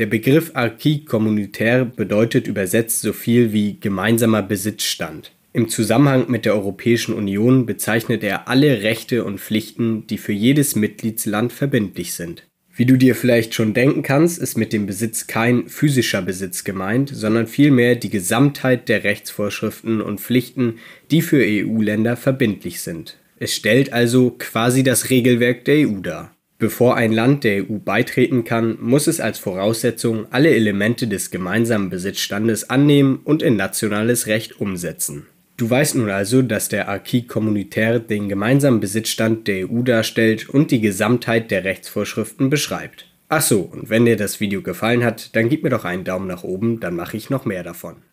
Der Begriff Archie communautaire bedeutet übersetzt so viel wie „ gemeinsamer Besitzstand “. Im Zusammenhang mit der Europäischen Union bezeichnet er alle Rechte und Pflichten, die für jedes Mitgliedsland verbindlich sind. Wie du dir vielleicht schon denken kannst, ist mit dem Besitz kein physischer Besitz gemeint, sondern vielmehr die Gesamtheit der Rechtsvorschriften und Pflichten, die für EU-Länder verbindlich sind. Es stellt also quasi das Regelwerk der EU dar Bevor ein Land der EU beitreten kann, muss es als Voraussetzung alle Elemente des gemeinsamen Besitzstandes annehmen und in nationales Recht umsetzen. Du weißt nun also, dass der Acquis communautaire den gemeinsamen Besitzstand der EU darstellt und die Gesamtheit der Rechtsvorschriften beschreibt. Ach so, und wenn dir das Video gefallen hat, dann gib mir doch einen Daumen nach oben, dann mache ich noch mehr davon.